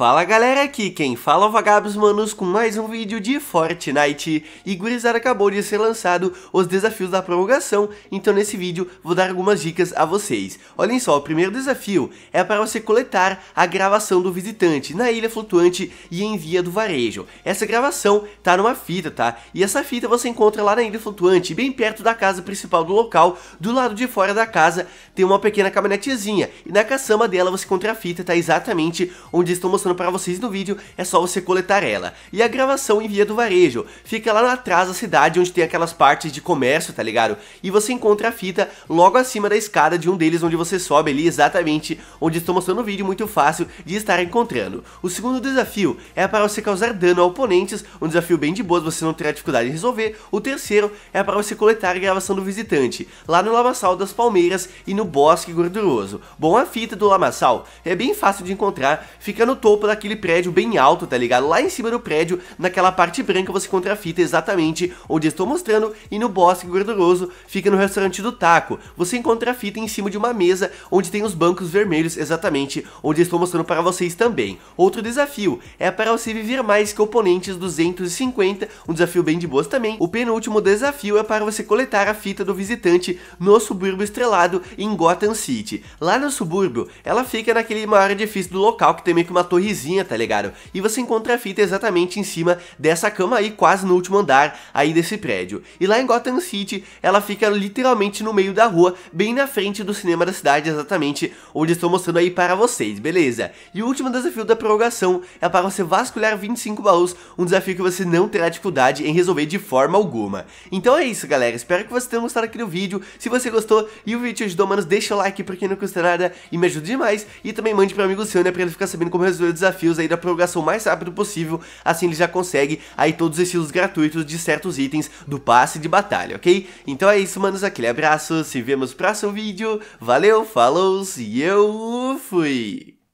Fala galera, aqui quem fala é o Vagabos Manos com mais um vídeo de Fortnite E gurizada acabou de ser lançado os desafios da prorrogação Então nesse vídeo vou dar algumas dicas a vocês Olhem só, o primeiro desafio é para você coletar a gravação do visitante na ilha flutuante e em via do varejo Essa gravação tá numa fita, tá? E essa fita você encontra lá na ilha flutuante, bem perto da casa principal do local Do lado de fora da casa tem uma pequena caminhonetezinha E na caçamba dela você encontra a fita, tá exatamente onde estão mostrando mostrando para vocês no vídeo, é só você coletar ela. E a gravação Via do varejo, fica lá atrás da cidade onde tem aquelas partes de comércio, tá ligado? E você encontra a fita logo acima da escada de um deles onde você sobe ali exatamente onde estou mostrando o vídeo, muito fácil de estar encontrando. O segundo desafio é para você causar dano a oponentes, um desafio bem de boas, você não terá dificuldade em resolver. O terceiro é para você coletar a gravação do visitante, lá no Lamaçal das Palmeiras e no Bosque Gorduroso. Bom, a fita do Lamaçal é bem fácil de encontrar, fica no topo topo daquele prédio bem alto, tá ligado? Lá em cima do prédio, naquela parte branca, você encontra a fita exatamente onde estou mostrando e no bosque gorduroso fica no restaurante do taco. Você encontra a fita em cima de uma mesa onde tem os bancos vermelhos exatamente onde estou mostrando para vocês também. Outro desafio é para você viver mais que oponentes 250, um desafio bem de boas também. O penúltimo desafio é para você coletar a fita do visitante no subúrbio estrelado em Gotham City. Lá no subúrbio, ela fica naquele maior edifício do local que tem meio que uma torre torrezinha, tá ligado? E você encontra a fita exatamente em cima dessa cama aí, quase no último andar aí desse prédio. E lá em Gotham City, ela fica literalmente no meio da rua, bem na frente do cinema da cidade, exatamente onde estou mostrando aí para vocês, beleza? E o último desafio da prorrogação é para você vasculhar 25 baús, um desafio que você não terá dificuldade em resolver de forma alguma. Então é isso, galera. Espero que vocês tenham gostado aqui do vídeo. Se você gostou e o vídeo te ajudou, mano, deixa o like porque não custa nada e me ajuda demais. E também mande para um amigo seu, né, para ele ficar sabendo como resolver desafios aí da prorrogação mais rápido possível, assim ele já consegue aí todos os estilos gratuitos de certos itens do passe de batalha, ok? Então é isso, manos, aquele abraço, se vemos no próximo vídeo, valeu, falou e eu fui!